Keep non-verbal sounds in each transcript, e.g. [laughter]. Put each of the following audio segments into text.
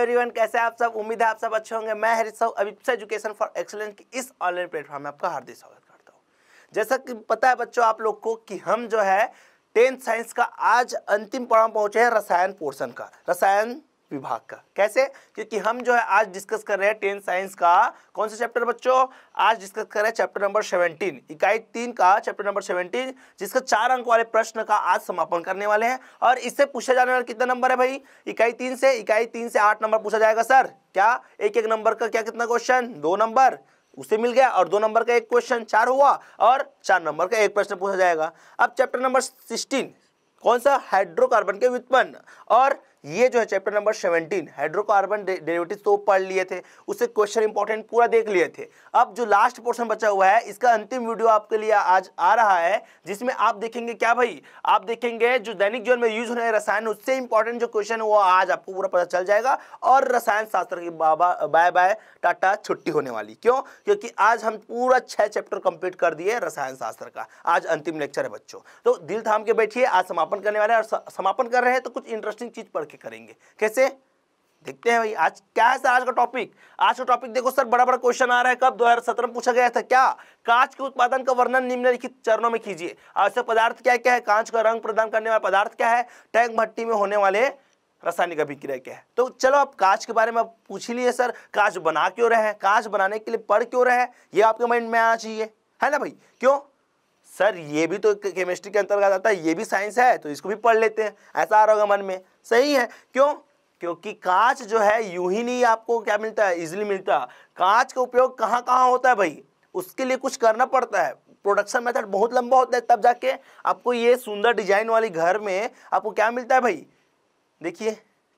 everyone कैसे आप सब उम्मीद है आप सब अच्छे होंगे मैं हरीश साहू अभी एजुकेशन फॉर एक्सलेंस की इस ऑनलाइन प्लेटफॉर्म में आपका हार्दिक स्वागत करता हूँ जैसा कि पता है बच्चों आप लोग को कि हम जो है टेंथ साइंस का आज अंतिम पड़ाव पहुँचे हैं रसायन पोर्सन का रसायन विभाग का कैसे क्योंकि हम जो है आज डिस्कस कर रहे हैं टेन साइंस का कौन सा चैप्टर बच्चों आज डिस्कस कर रहे हैं चैप्टर नंबर सेवनटीन इकाई तीन का चैप्टर नंबर सेवनटीन जिसका चार अंक वाले प्रश्न का आज समापन करने वाले हैं और इससे पूछा जाने वाला कितना नंबर है भाई इकाई तीन से इकाई तीन से आठ नंबर पूछा जाएगा सर क्या एक एक नंबर का क्या कितना क्वेश्चन दो नंबर उसे मिल गया और दो नंबर का एक क्वेश्चन चार हुआ और चार नंबर का एक प्रश्न पूछा जाएगा अब चैप्टर नंबर सिक्सटीन कौन सा हाइड्रोकार्बन के व्युत्पन्न और ये जो है chapter number seventeen hydrocarbon derivative तो पढ़ लिए थे उससे क्वेश्चन इंपॉर्टेंट पूरा देख लिए थे अब जो लास्ट पोर्शन बचा हुआ है इसका अंतिम वीडियो आपके लिए आज आ रहा है जिसमें आप देखेंगे क्या भाई आप देखेंगे जो दैनिक जीवन में यूज होने वाले रसायन उससे इंपॉर्टेंट जो क्वेश्चन है वो आज आपको पूरा पता चल जाएगा और रसायन शास्त्र की बाबा बाय बाय टाटा छुट्टी होने वाली क्यों क्योंकि आज हम पूरा छह चैप्टर कंप्लीट कर दिए रसायन शास्त्र का आज अंतिम लेक्चर है बच्चों तो दिल थाम के बैठिए आज समापन करने वाले और समापन कर रहे हैं तो कुछ इंटरेस्टिंग चीज़ पढ़ करके करेंगे कैसे देखते हैं भाई आज क्या है सर आज का टॉपिक आज का टॉपिक देखो सर बड़ा बड़ा क्वेश्चन आ रहा है कब दो हजार सत्रह में पूछा गया था क्या कांच के उत्पादन का वर्णन निम्नलिखित चरणों में कीजिए आवश्यक पदार्थ क्या क्या है कांच का रंग प्रदान करने वाला पदार्थ क्या है टैंक भट्टी में होने वाले रासायनिक अभिक्रिया क्या है तो चलो आप कांच के बारे में आप पूछ ही लिए सर कांच बना क्यों रहे हैं कांच बनाने के लिए पढ़ क्यों रहे हैं ये आपके माइंड में आना चाहिए है ना भाई क्यों सर ये भी तो केमिस्ट्री के अंतर्गत आता है ये भी साइंस है तो इसको भी पढ़ लेते हैं ऐसा आ रहा होगा मन में सही है क्यों क्योंकि कांच जो है यूं ही नहीं आपको क्या मिलता है इजिली मिलता है कांच का उपयोग कहाँ कहाँ होता है भाई उसके लिए कुछ करना पड़ता है प्रोडक्शन मेथड बहुत लंबा होता है तब जाके आपको ये सुंदर डिजाइन वाली घर में आपको क्या मिलता है भाई देखिए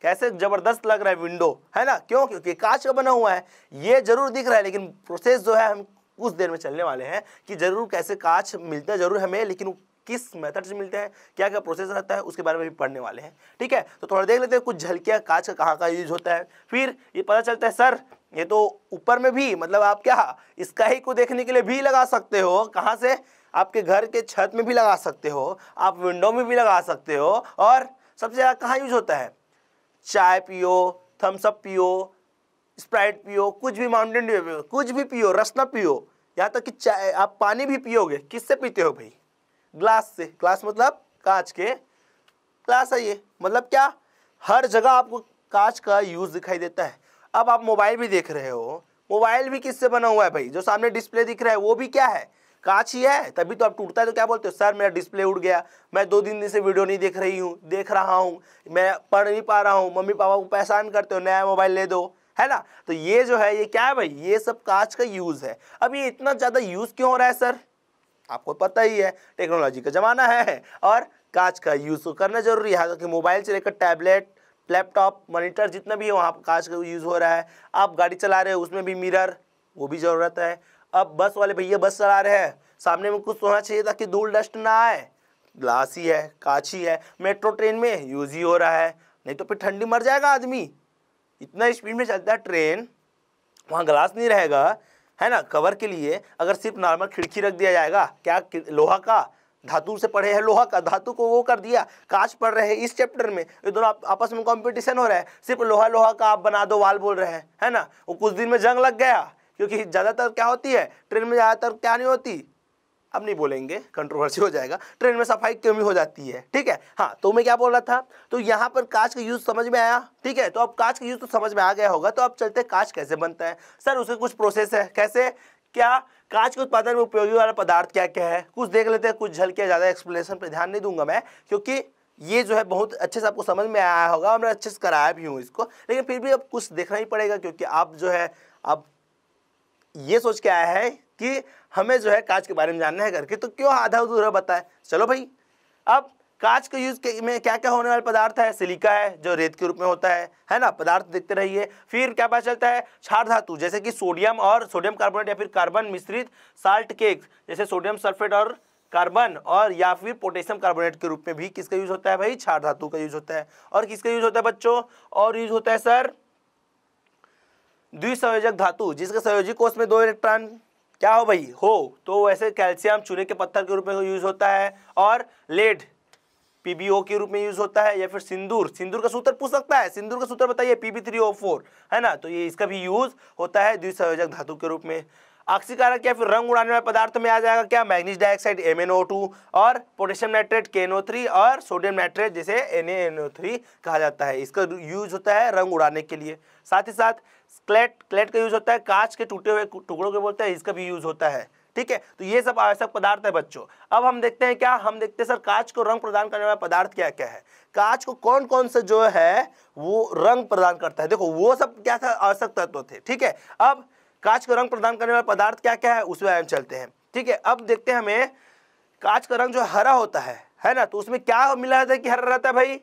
कैसे जबरदस्त लग रहा है विंडो है ना क्यों क्योंकि कांच का बना हुआ है ये जरूर दिख रहा है लेकिन प्रोसेस जो है हम उस देर में चलने वाले हैं कि जरूर कैसे कांच मिलता है जरूर हमें लेकिन किस मेथड से मिलते हैं क्या क्या प्रोसेस रहता है उसके बारे में भी पढ़ने वाले हैं ठीक है तो थोड़ा देख लेते हैं कुछ झलकियाँ कांच का कहाँ का यूज होता है फिर ये पता चलता है सर ये तो ऊपर में भी मतलब आप क्या स्काई को देखने के लिए भी लगा सकते हो कहाँ से आपके घर के छत में भी लगा सकते हो आप विंडो में भी लगा सकते हो और सबसे ज़्यादा कहाँ यूज होता है चाय पियो थम्सअप पियो स्प्राइट पियो कुछ भी माउंटेन ड्यू पियो कुछ भी पियो रसना पियो यहाँ तक कि चाय आप पानी भी पियोगे किससे पीते हो भाई ग्लास से ग्लास मतलब कांच के ग्लास है ये मतलब क्या हर जगह आपको कांच का यूज़ दिखाई देता है अब आप मोबाइल भी देख रहे हो मोबाइल भी किससे बना हुआ है भाई जो सामने डिस्प्ले दिख रहा है वो भी क्या है कांच ही है तभी तो आप टूटता है तो क्या बोलते हो सर मेरा डिस्प्ले उड़ गया मैं दो दिन से वीडियो नहीं देख रही हूँ देख रहा हूँ मैं पढ़ नहीं पा रहा हूँ मम्मी पापा को परेशान करते हो नया मोबाइल ले दो है ना तो ये जो है ये क्या है भाई ये सब कांच का यूज़ है अब ये इतना ज़्यादा यूज़ क्यों हो रहा है सर आपको पता ही है टेक्नोलॉजी का ज़माना है और कांच का यूज़ तो करना ज़रूरी है हालांकि मोबाइल से लेकर टैबलेट लैपटॉप मॉनिटर जितना भी है वहाँ पर कांच का यूज़ हो रहा है आप गाड़ी चला रहे हो उसमें भी मिरर वो भी ज़रूरत है अब बस वाले भैया बस चला रहे हैं सामने में कुछ होना चाहिए ताकि धूल डस्ट ना आए ग्लास ही है कांच ही है मेट्रो ट्रेन में यूज़ ही हो रहा है नहीं तो फिर ठंडी मर जाएगा आदमी इतना स्पीड में चलता है ट्रेन वहाँ ग्लास नहीं रहेगा है ना कवर के लिए अगर सिर्फ नॉर्मल खिड़की रख दिया जाएगा क्या लोहा का धातु से पढ़े हैं लोहा का धातु को वो कर दिया कांच पढ़ रहे हैं इस चैप्टर में ये दोनों आप, आपस में कंपटीशन हो रहा है सिर्फ लोहा लोहा का आप बना दो वाल बोल रहे हैं है ना वो कुछ दिन में जंग लग गया क्योंकि ज़्यादातर क्या होती है ट्रेन में ज़्यादातर क्या नहीं होती अब नहीं बोलेंगे कंट्रोवर्सी हो जाएगा ट्रेन में सफाई कमी हो जाती है ठीक है हाँ तो मैं क्या बोल रहा था तो यहाँ पर कांच का यूज समझ में आया ठीक है तो अब कांच का यूज तो समझ में आ गया होगा तो अब चलते कांच कैसे बनता है सर उसके कुछ प्रोसेस है कैसे क्या कांच के उत्पादन में उपयोगी वाला पदार्थ क्या क्या है कुछ देख लेते हैं कुछ झलके ज़्यादा एक्सप्लेनेशन पर ध्यान नहीं दूंगा मैं क्योंकि ये जो है बहुत अच्छे से आपको समझ में आया होगा और मैं अच्छे से कराया भी हूँ इसको लेकिन फिर भी अब कुछ देखना ही पड़ेगा क्योंकि आप जो है अब ये सोच के आया है कि हमें जो है कांच के बारे में जानना है करके तो क्यों आधा अधूरा बताए चलो भाई अब कांच के यूज के में क्या क्या होने वाले पदार्थ है सिलिका है जो रेत के रूप में होता है है ना पदार्थ देखते रहिए फिर क्या पता चलता है क्षार धातु जैसे कि सोडियम और सोडियम कार्बोनेट या फिर कार्बन मिश्रित साल्ट केक जैसे सोडियम सल्फेट और कार्बन और या फिर पोटेशियम कार्बोनेट के रूप में भी किसका यूज होता है भाई क्षार धातु का यूज होता है और किसका यूज होता है बच्चों और यूज होता है सर द्विसंयोजक धातु जिसके संयोजी कोष में दो इलेक्ट्रॉन क्या हो भाई हो तो वैसे कैल्शियम चूने के पत्थर के रूप में यूज होता है और लेड पीबीओ के रूप में यूज होता है या फिर सिंदूर सिंदूर का सूत्र पूछ सकता है सिंदूर का सूत्र बताइए पीबी थ्री ओ फोर है ना तो ये इसका भी यूज होता है द्विसंयोजक धातु के रूप में ऑक्सीकारक क्या फिर रंग उड़ाने वाले पदार्थ में आ जाएगा क्या मैग्नीज डाइऑक्साइड एम और पोटेशियम नाइट्रेट के और सोडियम नाइट्रेट जिसे एन कहा जाता है इसका यूज होता है रंग उड़ाने के लिए साथ ही साथ क्लेट क्लेट का यूज होता है कांच के टूटे हुए टुकड़ों के बोलते हैं इसका भी यूज होता है ठीक है तो ये सब आवश्यक पदार्थ है बच्चों अब हम देखते हैं क्या हम देखते हैं सर कांच को रंग प्रदान करने वाला पदार्थ क्या क्या है कांच को कौन कौन से जो है वो रंग प्रदान करता है देखो वो सब क्या था आवश्यक तत्व थे ठीक है अब कांच को रंग प्रदान करने वाला पदार्थ क्या क्या है उसमें आयन चलते हैं ठीक है अब देखते हैं हमें कांच का रंग जो हरा होता है है ना तो उसमें क्या मिला जाता है कि हरा रहता है भाई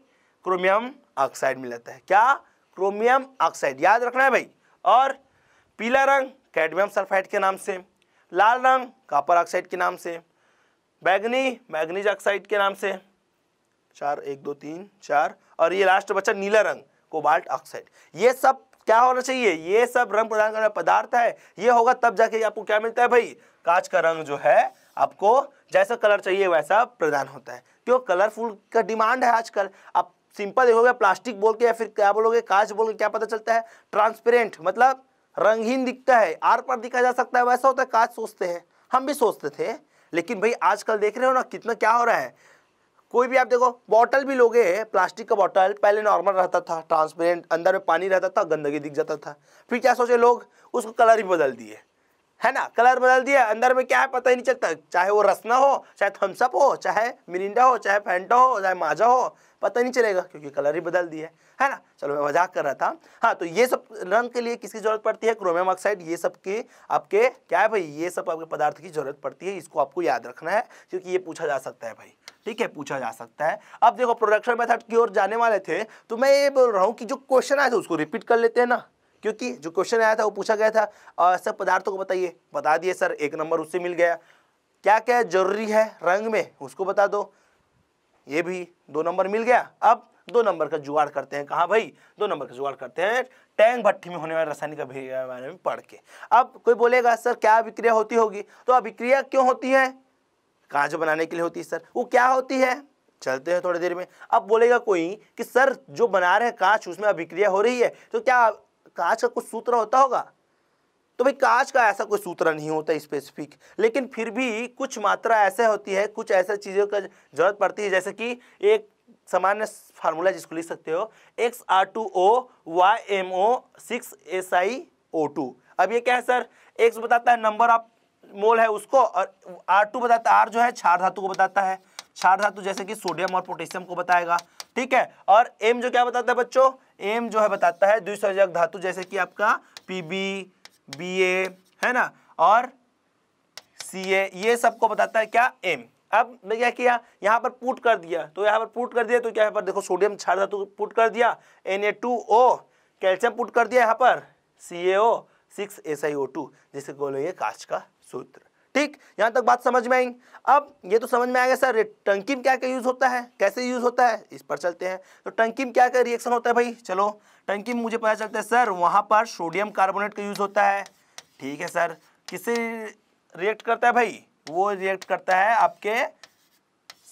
क्रोमियम ऑक्साइड मिल जाता है क्या क्रोमियम ऑक्साइड याद रखना है भाई और पीला रंग कैडमियम सल्फाइड के नाम से लाल रंग कापर ऑक्साइड के नाम से बैगनी मैगनीज ऑक्साइड के नाम से चार एक दो तीन चार और ये लास्ट बच्चा नीला रंग कोबाल्ट ऑक्साइड ये सब क्या होना चाहिए ये सब रंग प्रदान करने पदार्थ है ये होगा तब जाके आपको क्या मिलता है भाई कांच का रंग जो है आपको जैसा कलर चाहिए वैसा प्रदान होता है क्यों कलरफुल का डिमांड है आजकल आप सिंपल देखोगे प्लास्टिक बोल के या फिर क्या बोलोगे कांच बोल के क्या पता चलता है ट्रांसपेरेंट मतलब रंगहीन दिखता है आर पर दिखा जा सकता है वैसा होता है कांच सोचते हैं हम भी सोचते थे लेकिन भाई आजकल देख रहे हो ना कितना क्या हो रहा है कोई भी आप देखो बॉटल भी लोगे प्लास्टिक का बॉटल पहले नॉर्मल रहता था ट्रांसपेरेंट अंदर में पानी रहता था गंदगी दिख जाता था फिर क्या सोचे लोग उसको कलर ही बदल दिए है ना कलर बदल दिया अंदर में क्या है पता ही नहीं चलता चाहे वो रसना हो चाहे थम्सअप हो चाहे मिरिंडा हो चाहे फैंटा हो चाहे माजा हो पता नहीं चलेगा क्योंकि कलर ही बदल दिया है ना चलो मैं मजाक कर रहा था हाँ तो ये सब रंग के लिए किसकी जरूरत पड़ती है क्रोमियम ऑक्साइड ये सब के आपके क्या है भाई ये सब आपके पदार्थ की जरूरत पड़ती है इसको आपको याद रखना है क्योंकि ये पूछा जा सकता है भाई ठीक है पूछा जा सकता है अब देखो प्रोडक्शन मेथड की ओर जाने वाले थे तो मैं ये बोल रहा हूँ कि जो क्वेश्चन आया था उसको रिपीट कर लेते हैं ना क्योंकि जो क्वेश्चन आया था वो पूछा गया था आ, सब पदार्थों को बताइए बता दिए सर एक नंबर उससे मिल गया क्या क्या जरूरी है रंग में उसको बता दो ये भी दो नंबर मिल गया अब दो नंबर का जुगाड़ करते हैं कहाँ भाई दो नंबर का जुगाड़ करते हैं टैंक भट्टी में होने वाले रासायनिक अभिक्रिया के बारे में पढ़ के अब कोई बोलेगा सर क्या अभिक्रिया होती होगी तो अभिक्रिया क्यों होती है कांच बनाने के लिए होती है सर वो क्या होती है चलते हैं थोड़ी देर में अब बोलेगा कोई कि सर जो बना रहे हैं कांच उसमें अभिक्रिया हो रही है तो क्या कांच का कुछ सूत्र होता होगा तो भाई कांच का ऐसा कोई सूत्र नहीं होता स्पेसिफिक लेकिन फिर भी कुछ मात्रा ऐसे होती है कुछ ऐसे चीज़ों का जरूरत पड़ती है जैसे कि एक सामान्य फार्मूला जिसको लिख सकते हो X R two O Y M O six S I O two अब ये क्या है सर एक्स बताता है नंबर ऑफ मोल है उसको और आर टू बताता आर जो है क्षार धातु को बताता है क्षार धातु जैसे कि सोडियम और पोटेशियम को बताएगा ठीक है और एम जो क्या बताता है बच्चों एम जो है बताता है द्विसर्जक धातु जैसे कि आपका पी बी बी ए है ना और सी ए ये सबको बताता है क्या एम अब मैं क्या किया यहाँ पर पुट कर दिया तो यहाँ पर पुट कर दिया तो क्या यहाँ पर देखो सोडियम क्षार धातु पुट कर दिया N A two O calcium put कर दिया यहाँ पर C A O six S I O two जिसे बोलेंगे कास्ट का सूत्र ठीक यहाँ तक बात समझ में आई अब ये तो समझ में आ गया सर में क्या क्या यूज़ होता है कैसे यूज़ होता है इस पर चलते हैं तो टंकी में क्या क्या रिएक्शन होता है भाई चलो टंकी में मुझे पता चलता है सर वहाँ पर सोडियम कार्बोनेट का यूज़ होता है ठीक है सर किसे रिएक्ट करता है भाई वो रिएक्ट करता है आपके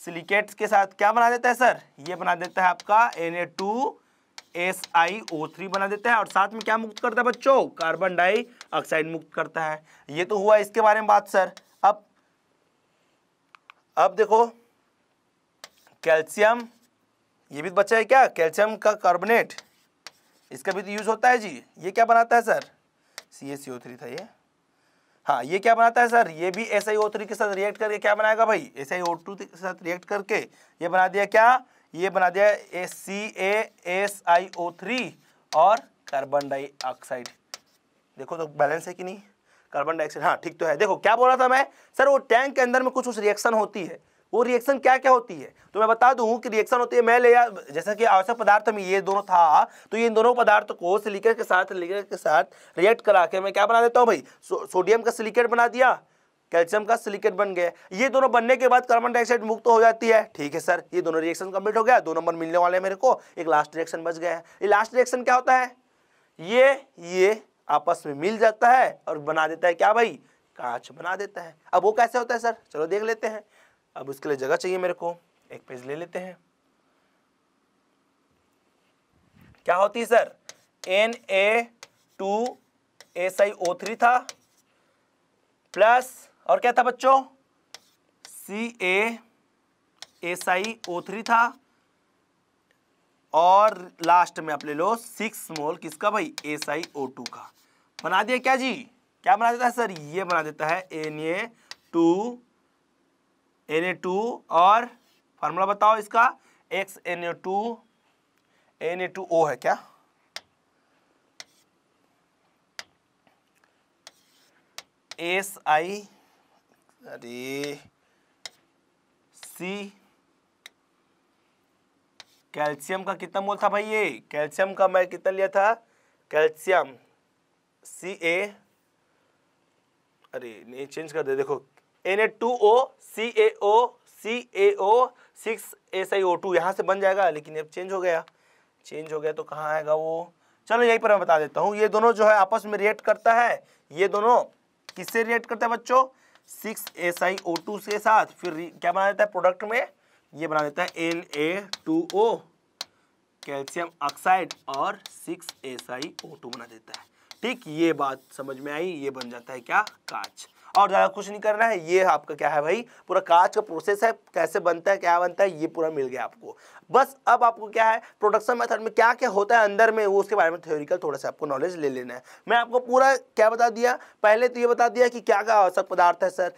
सिलिकेट्स के साथ क्या बना देता है सर ये बना देता है आपका N A two S I O three बना देता है और साथ में क्या मुक्त करता है बच्चों कार्बन डाइऑक्साइड मुक्त करता है ये तो हुआ इसके बारे में बात सर अब अब देखो कैल्शियम ये भी तो बच्चा है क्या कैल्शियम का कार्बोनेट इसका भी तो यूज होता है जी ये क्या बनाता है sir C S O three था ये हाँ ये क्या बनाता है सर ये भी एस आई ओ थ्री के साथ रिएक्ट करके क्या बनाएगा भाई एस आई ओ टू के साथ रिएक्ट करके ये बना दिया क्या ये बना दिया A C A S I O three और कार्बन डाइऑक्साइड देखो तो बैलेंस है कि नहीं कार्बन डाइऑक्साइड हाँ ठीक तो है देखो क्या बोल रहा था मैं सर वो टैंक के अंदर में कुछ कुछ रिएक्शन होती है वो रिएक्शन क्या क्या होती है तो मैं बता दूं कि रिएक्शन होती है मैं ले जैसा कि आवश्यक पदार्थ में ये दोनों था तो ये इन दोनों पदार्थ को सिलिकेट के साथ सिलिकेट के साथ रिएक्ट करा के मैं क्या बना देता हूँ भाई सो, सोडियम का सिलिकेट बना दिया कैल्शियम का सिलिकेट बन गया ये दोनों बनने के बाद कार्बन डाइऑक्साइड मुक्त तो हो जाती है ठीक है सर ये दोनों रिएक्शन कंप्लीट हो गया दो नंबर मिलने वाले मेरे को एक लास्ट रिएक्शन बच गया है ये लास्ट रिएक्शन क्या होता है ये ये आपस में मिल जाता है और बना देता है क्या भाई कांच बना देता है अब वो कैसे होता है सर चलो देख लेते हैं अब उसके लिए जगह चाहिए मेरे को एक पेज ले लेते हैं क्या होती है sir N A two S O three था प्लस और क्या था बच्चों सी A S I O three था और लास्ट में आप ले लो सिक्स मोल किसका भाई एस आई ओ टू का बना दिया क्या जी क्या बना देता है सर ये बना देता है N A two N A two और फार्मूला बताओ इसका X N A two N A two O है क्या S I is C calcium का कितना मोल था भाई ये कैल्शियम का मैं कितना लिया था कैल्शियम सी ए अरे नहीं चेंज कर दे देखो N A two O C A O C A O six S I O two यहाँ से बन जाएगा लेकिन अब चेंज हो गया चेंज हो गया तो कहाँ आएगा वो चलो यहीं पर मैं बता देता हूँ ये दोनों जो है आपस में रिएक्ट करता है ये दोनों किससे रिएक्ट करता है बच्चों six S I O two के साथ फिर क्या बना देता है प्रोडक्ट में ये बना देता है L A two O calcium oxide और six S I O two बना देता है ठीक ये बात समझ में आई ये बन जाता है क्या काच और ज़्यादा कुछ नहीं करना है ये आपका क्या है भाई पूरा कांच का प्रोसेस है कैसे बनता है क्या बनता है ये पूरा मिल गया आपको बस अब आपको क्या है प्रोडक्शन मेथड में क्या क्या होता है अंदर में वो उसके बारे में थ्योरिकल थोड़ा सा आपको नॉलेज ले लेना है मैं आपको पूरा क्या बता दिया पहले तो ये बता दिया कि क्या क्या आवश्यक पदार्थ है सर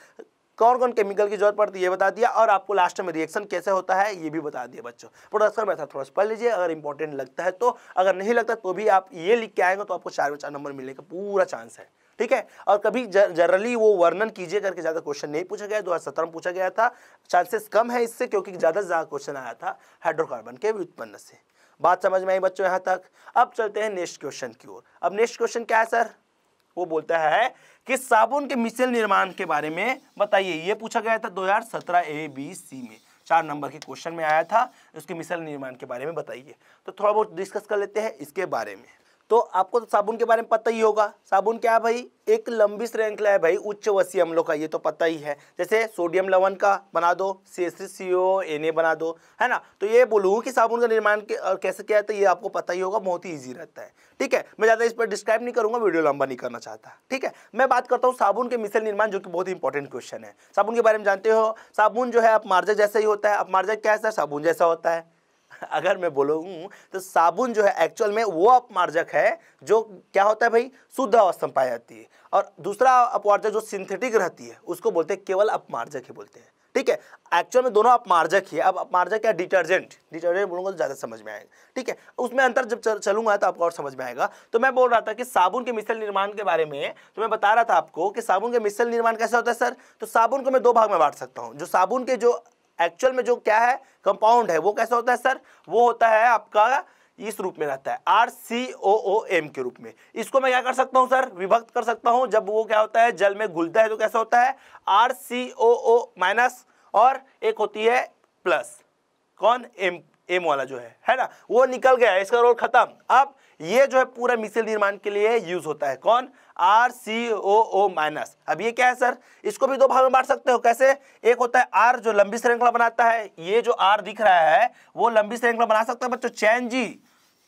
कौन कौन केमिकल की जरूरत पड़ती है ये बता दिया और आपको लास्ट में रिएक्शन कैसे होता है ये भी बता दिया बच्चों प्रोडक्शन मेथड थोड़ा सा पढ़ लीजिए अगर इंपॉर्टेंट लगता है तो अगर नहीं लगता तो भी आप ये लिख के आएंगे तो आपको चार में चार नंबर मिलने का पूरा चांस है ठीक है और कभी जनरली वो वर्णन कीजिए करके ज़्यादा क्वेश्चन नहीं पूछा गया दो हज़ार में पूछा गया था चांसेस कम है इससे क्योंकि ज़्यादा से ज़्यादा क्वेश्चन आया था हाइड्रोकार्बन के व्युत्पन्न से बात समझ में आई बच्चों यहाँ तक अब चलते हैं नेक्स्ट क्वेश्चन की ओर अब नेक्स्ट क्वेश्चन क्या है सर वो बोलता है कि साबुन के मिसल निर्माण के बारे में बताइए ये पूछा गया था 2017 ए बी सी में चार नंबर के क्वेश्चन में आया था उसके मिसल निर्माण के बारे में बताइए तो थोड़ा बहुत डिस्कस कर लेते हैं इसके बारे में तो आपको तो साबुन के बारे में पता ही होगा साबुन क्या है भाई एक लंबी श्रृंखला है भाई उच्च वसी अम्लों का ये तो पता ही है जैसे सोडियम लवन का बना दो सी एन ए बना दो है ना तो ये बोलूँ कि साबुन का निर्माण कैसे किया है तो ये आपको पता ही होगा बहुत ही ईजी रहता है ठीक है मैं ज़्यादा इस पर डिस्क्राइब नहीं करूँगा वीडियो लंबा नहीं करना चाहता ठीक है मैं बात करता हूँ साबुन के मिसल निर्माण जो कि बहुत ही इंपॉर्टेंट क्वेश्चन है साबुन के बारे में जानते हो साबुन जो है अपमार्जक जैसा ही होता है अपमार्जक क्या है साबुन जैसा होता है [laughs] अगर मैं बोलूँ तो साबुन जो है एक्चुअल में वो अपमार्जक है जो क्या होता है भाई शुद्ध अवस्था में पाई जाती है और दूसरा अपमार्जक जो सिंथेटिक रहती है उसको बोलते हैं केवल अपमार्जक ही बोलते हैं ठीक है एक्चुअल में दोनों अपमार्जक ही है अब अपमार्जक या डिटर्जेंट डिटर्जेंट बोलूंगा तो ज़्यादा समझ में आएगा ठीक है उसमें अंतर जब चलूंगा तो आपको और समझ में आएगा तो मैं बोल रहा था कि साबुन के मिसल निर्माण के बारे में तो मैं बता रहा था आपको कि साबुन के मिसल निर्माण कैसे होता है सर तो साबुन को मैं दो भाग में बांट सकता हूँ जो साबुन के जो एक्चुअल में जो क्या है कंपाउंड है वो कैसा होता है सर वो होता है आपका इस रूप में रहता है R C O O M के रूप में इसको मैं क्या कर सकता हूं सर विभक्त कर सकता हूं जब वो क्या होता है जल में घुलता है तो कैसा होता है R C O O minus और एक होती है प्लस कौन एम एम वाला जो है है ना वो निकल गया इसका रोल खत्म अब ये जो है पूरा मिसल निर्माण के लिए यूज होता है कौन R C O O minus अब ये क्या है सर इसको भी दो भाग में बांट सकते हो कैसे एक होता है आर जो लंबी श्रृंखला बनाता है ये जो आर दिख रहा है वो लंबी श्रृंखला बना सकता है बच्चों चैन जी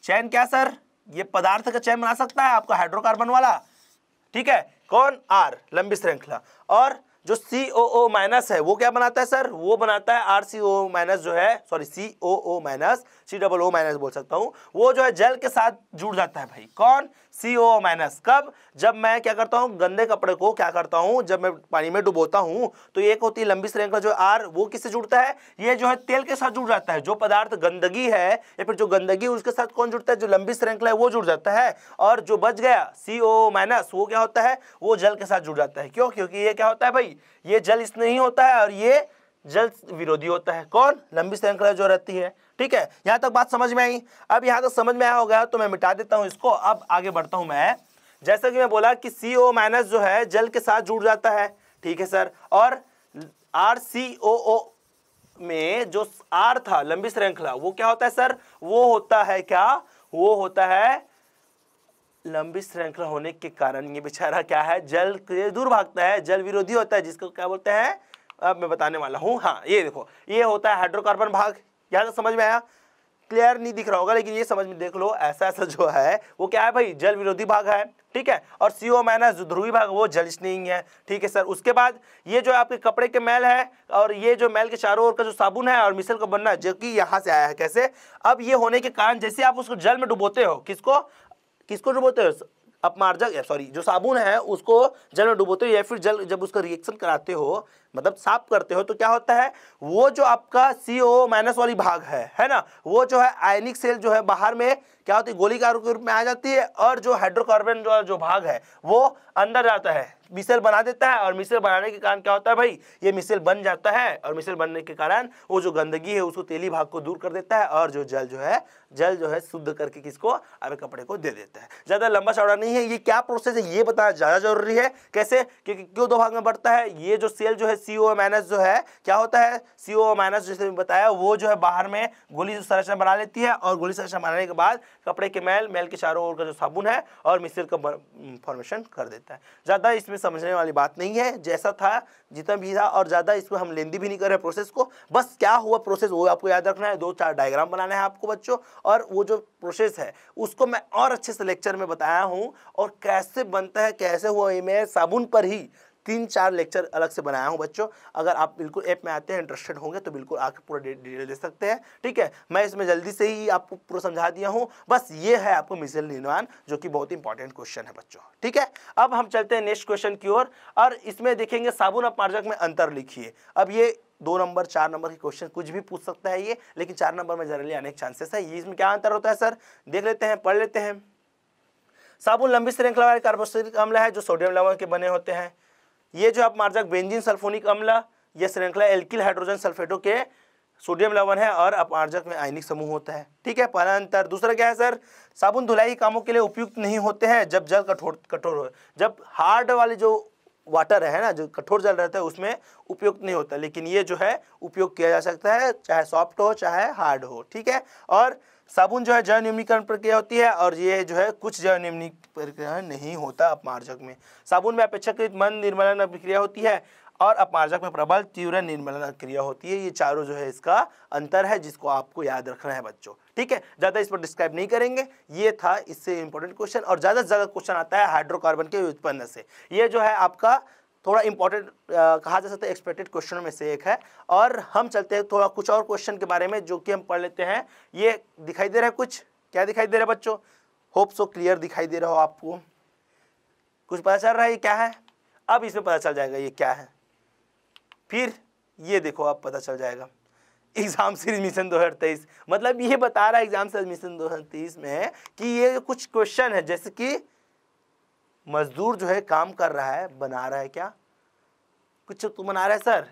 चैन क्या सर ये पदार्थ का चैन बना सकता है आपका हाइड्रोकार्बन वाला ठीक है कौन आर लंबी श्रृंखला और जो सी ओ ओ माइनस है वो क्या बनाता है सर वो बनाता है आर सी ओ माइनस जो है sorry C O O minus C double O minus बोल सकता हूँ वो जो है जल के साथ जुड़ जाता है भाई कौन सी ओ माइनस कब जब मैं क्या करता हूँ गंदे कपड़े को क्या करता हूँ जब मैं पानी में डुबोता हूँ तो एक होती है लंबी श्रेणी का जो आर वो किससे जुड़ता है ये जो है तेल के साथ जुड़ जाता है जो पदार्थ गंदगी है या फिर जो गंदगी उसके साथ कौन जुड़ता है जो लंबी श्रृंखला है वो जुड़ जाता है और जो बच गया सी ओ माइनस वो क्या होता है वो जल के साथ जुड़ जाता है क्यों क्योंकि ये क्या होता है भाई ये जल इसमें ही होता है और ये जल विरोधी होता है कौन लंबी श्रृंखला जो रहती है ठीक है यहां तक बात समझ में आई अब यहां तक समझ में आया होगा तो मैं मिटा देता हूं इसको अब आगे बढ़ता हूं मैं जैसा कि मैं बोला कि सी ओ माइनस जो है जल के साथ जुड़ जाता है ठीक है सर और आर सी ओ ओ में जो आर था लंबी श्रृंखला वो क्या होता है सर वो होता है क्या वो होता है लंबी श्रृंखला होने के कारण ये बेचारा क्या है जल के दूर भागता है जल विरोधी होता है जिसको क्या बोलते हैं अब मैं बताने वाला हूँ हाँ ये देखो ये होता है हाइड्रोकार्बन भाग यहाँ तक समझ में आया क्लियर नहीं दिख रहा होगा लेकिन ये समझ में देख लो ऐसा ऐसा जो है वो क्या है भाई जल विरोधी भाग है ठीक है और सीओ माइनस जो ध्रुवी भाग वो जल स्नेही है ठीक है सर उसके बाद ये जो आपके कपड़े के मैल है और ये जो मैल के चारों ओर का जो साबुन है और मिसल का बनना जो कि यहाँ से आया है कैसे अब ये होने के कारण जैसे आप उसको जल में डुबोते हो किसको किसको डुबोते हो अपमार्जक सॉरी जो साबुन है उसको जल में डुबोते हो या फिर जल जब उसका रिएक्शन कराते हो मतलब साफ करते हो तो क्या होता है वो जो आपका सी ओ माइनस वाली भाग है है ना वो जो है आयनिक सेल जो है बाहर में क्या होती है गोलीकार के रूप में आ जाती है और जो हाइड्रोकार्बन जो जो भाग है वो अंदर जाता है मिसल बना देता है और मिसल बनाने के कारण क्या होता है भाई ये मिसल बन जाता है और मिसल बनने के कारण वो जो गंदगी है उसको तेली भाग को दूर कर देता है और जो जल जो है जल जो है शुद्ध करके किसको अपने कपड़े को दे देता है ज़्यादा लंबा चौड़ा नहीं है ये क्या प्रोसेस है ये बताना ज़्यादा जरूरी है कैसे क्योंकि क्यों दो भाग में बढ़ता है ये जो सेल जो है सी ओ माइनस जो है क्या होता है सी ओ माइनस जैसे मैंने बताया वो जो है बाहर में गोली संरचना बना लेती है और गोली संरचना बनाने के बाद कपड़े के मैल मैल के चारों ओर का जो साबुन है और मिश्र का फॉर्मेशन कर देता है ज़्यादा इसमें समझने वाली बात नहीं है जैसा था जितना भी था और ज़्यादा इसमें हम लेंदी भी नहीं कर रहे प्रोसेस को बस क्या हुआ प्रोसेस वो आपको याद रखना है दो चार डायग्राम बनाना है आपको बच्चों और वो जो प्रोसेस है उसको मैं और अच्छे से लेक्चर में बताया हूँ और कैसे बनता है कैसे हुआ ये मैं साबुन पर ही तीन चार लेक्चर अलग से बनाया हूँ बच्चों अगर आप बिल्कुल ऐप में आते हैं इंटरेस्टेड होंगे तो बिल्कुल आके पूरा डिटेल दे सकते हैं ठीक है मैं इसमें जल्दी से ही आपको पूरा समझा दिया हूँ बस ये है आपको मिसल निर्माण जो कि बहुत इंपॉर्टेंट क्वेश्चन है बच्चों ठीक है अब हम चलते हैं नेक्स्ट क्वेश्चन की ओर और इसमें देखेंगे साबुन और मार्जक में अंतर लिखिए अब ये दो नंबर चार नंबर के क्वेश्चन कुछ भी पूछ सकता है ये लेकिन चार नंबर में जनरली अनेक चांसेस है ये इसमें क्या अंतर होता है सर देख लेते हैं पढ़ लेते हैं साबुन लंबी श्रृंखला वाले कार्बोक्सिलिक अम्ल है जो सोडियम लवण के बने होते हैं ये जो आप मार्जक बेंजिन सल्फोनिक अम्ल यह श्रृंखला एल्किल हाइड्रोजन सल्फेटो के सोडियम लवन है और अपमार्जक में आयनिक समूह होता है ठीक है पहला अंतर दूसरा क्या है सर साबुन धुलाई कामों के लिए उपयुक्त नहीं होते हैं जब जल कठोर कठोर हो जब हार्ड वाले जो वाटर है ना जो कठोर जल रहता है उसमें उपयुक्त नहीं होता लेकिन ये जो है उपयोग किया जा सकता है चाहे सॉफ्ट हो चाहे हार्ड हो ठीक है और साबुन जो है जैव निम्नीकरण प्रक्रिया होती है और ये जो है कुछ जैव निम्नी प्रक्रिया नहीं होता अपमार्जक में साबुन में अपेक्षाकृत मन निर्मलन प्रक्रिया होती है और अपमार्जक में प्रबल तीव्र निर्मलन क्रिया होती है ये चारों जो है इसका अंतर है जिसको आपको याद रखना है बच्चों ठीक है ज़्यादा इस पर डिस्क्राइब नहीं करेंगे ये था इससे इंपॉर्टेंट क्वेश्चन और ज़्यादा से ज़्यादा क्वेश्चन आता है हाइड्रोकार्बन के उत्पन्न से ये जो है आपका थोड़ा इंपॉर्टेंट कहा जा सकता है एक्सपेक्टेड क्वेश्चनों में से एक है और हम चलते हैं थोड़ा कुछ और क्वेश्चन के बारे में जो कि हम पढ़ लेते हैं ये दिखाई दे रहा है कुछ क्या दिखाई दे रहा है बच्चों होप सो क्लियर दिखाई दे रहा हो आपको कुछ पता चल रहा है ये क्या है अब इसमें पता चल जाएगा ये क्या है फिर ये देखो आप पता चल जाएगा एग्ज़ाम सीरीज मिशन दो हज़ार तेईस मतलब ये बता रहा है एग्ज़ाम सीरीज मिशन दो हज़ार तेईस में कि ये कुछ क्वेश्चन है जैसे कि मजदूर जो है काम कर रहा है बना रहा है क्या कुछ तो बना रहा है सर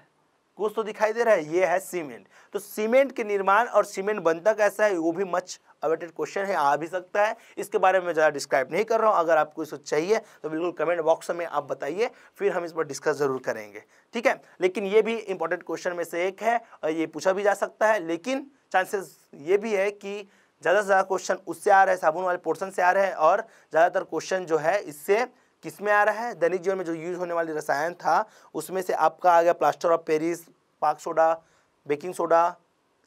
कुछ तो दिखाई दे रहा है ये है सीमेंट तो सीमेंट के निर्माण और सीमेंट बनता कैसा है वो भी मच अवेटेड क्वेश्चन है आ भी सकता है इसके बारे में ज़्यादा डिस्क्राइब नहीं कर रहा हूँ अगर आपको इसको चाहिए तो बिल्कुल कमेंट बॉक्स में आप बताइए फिर हम इस पर डिस्कस ज़रूर करेंगे ठीक है लेकिन ये भी इंपॉर्टेंट क्वेश्चन में से एक है और ये पूछा भी जा सकता है लेकिन चांसेस ये भी है कि ज़्यादा से ज़्यादा क्वेश्चन उससे आ रहे हैं साबुन वाले पोर्सन से आ रहे हैं और ज़्यादातर क्वेश्चन जो है इससे किस में आ रहा है दैनिक जीवन में जो यूज होने वाली रसायन था उसमें से आपका आ गया प्लास्टर ऑफ पेरिस पाक सोडा बेकिंग सोडा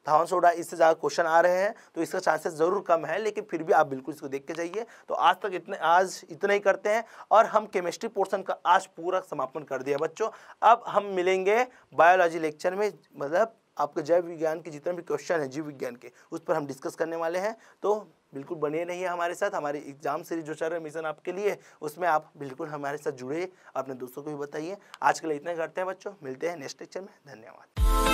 धावन सोडा इससे ज़्यादा क्वेश्चन आ रहे हैं तो इसका चांसेस ज़रूर कम है लेकिन फिर भी आप बिल्कुल इसको देख के जाइए तो आज तक इतने आज इतना ही करते हैं और हम केमिस्ट्री पोर्शन का आज पूरा समापन कर दिया बच्चों अब हम मिलेंगे बायोलॉजी लेक्चर में मतलब आपके जैव विज्ञान के जितने भी क्वेश्चन हैं जीव विज्ञान के उस पर हम डिस्कस करने वाले हैं तो बिल्कुल बने रहिए हमारे साथ हमारे एग्जाम सीरीज जो चल रहा है मिशन आपके लिए उसमें आप बिल्कुल हमारे साथ जुड़े अपने दोस्तों को भी बताइए आज के लिए इतना करते हैं बच्चों मिलते हैं नेक्स्ट लेक्चर में धन्यवाद